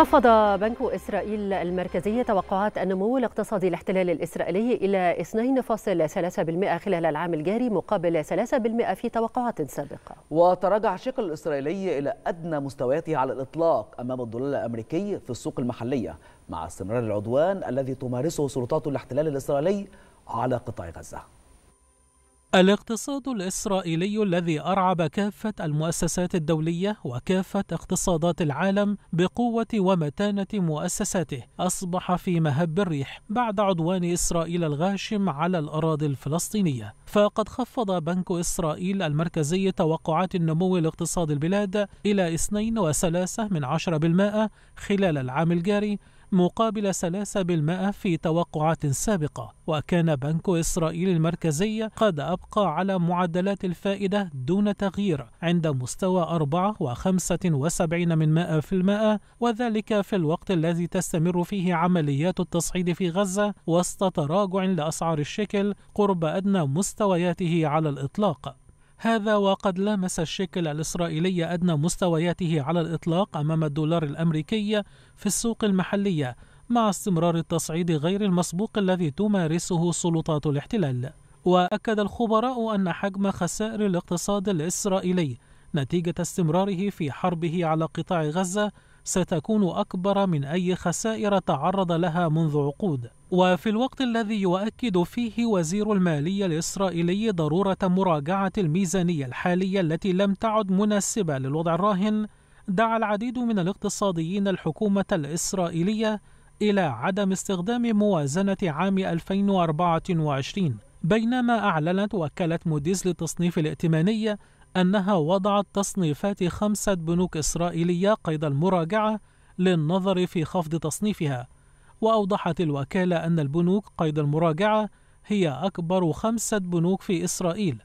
خفض بنك إسرائيل المركزي توقعات النمو الاقتصادي الاحتلال الإسرائيلي إلى 2.3% خلال العام الجاري مقابل 3% في توقعات سابقة وتراجع الشيكل الإسرائيلي إلى أدنى مستوياته على الإطلاق أمام الدولار الأمريكي في السوق المحلية مع استمرار العدوان الذي تمارسه سلطات الاحتلال الإسرائيلي على قطاع غزة الاقتصاد الإسرائيلي الذي أرعب كافة المؤسسات الدولية وكافة اقتصادات العالم بقوة ومتانة مؤسساته أصبح في مهب الريح بعد عدوان إسرائيل الغاشم على الأراضي الفلسطينية فقد خفض بنك إسرائيل المركزي توقعات النمو الاقتصادي البلاد إلى 2.3 من خلال العام الجاري مقابل 3% في توقعات سابقة وكان بنك إسرائيل المركزي قد أبقى على معدلات الفائدة دون تغيير عند مستوى 4.75 وذلك في الوقت الذي تستمر فيه عمليات التصعيد في غزة وسط تراجع لأسعار الشكل قرب أدنى مستوياته على الإطلاق هذا وقد لامس الشيكل الإسرائيلي أدنى مستوياته على الإطلاق أمام الدولار الأمريكي في السوق المحلية مع استمرار التصعيد غير المسبوق الذي تمارسه سلطات الاحتلال وأكد الخبراء أن حجم خسائر الاقتصاد الإسرائيلي نتيجة استمراره في حربه على قطاع غزة ستكون أكبر من أي خسائر تعرض لها منذ عقود وفي الوقت الذي يؤكد فيه وزير المالية الإسرائيلي ضرورة مراجعة الميزانية الحالية التي لم تعد مناسبة للوضع الراهن دعا العديد من الاقتصاديين الحكومة الإسرائيلية إلى عدم استخدام موازنة عام 2024 بينما أعلنت وكالة موديز للتصنيف الائتماني أنها وضعت تصنيفات خمسة بنوك إسرائيلية قيد المراجعة للنظر في خفض تصنيفها وأوضحت الوكالة أن البنوك قيد المراجعة هي أكبر خمسة بنوك في إسرائيل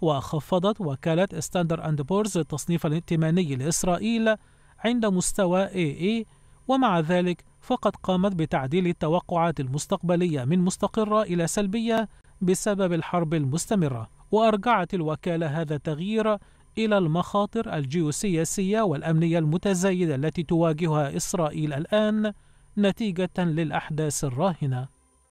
وخفضت وكالة ستاندر أند بورز التصنيف الائتماني لإسرائيل عند مستوى AA ومع ذلك فقد قامت بتعديل التوقعات المستقبلية من مستقرة إلى سلبية بسبب الحرب المستمرة وأرجعت الوكالة هذا التغيير إلى المخاطر الجيوسياسية والأمنية المتزايدة التي تواجهها إسرائيل الآن نتيجة للأحداث الراهنة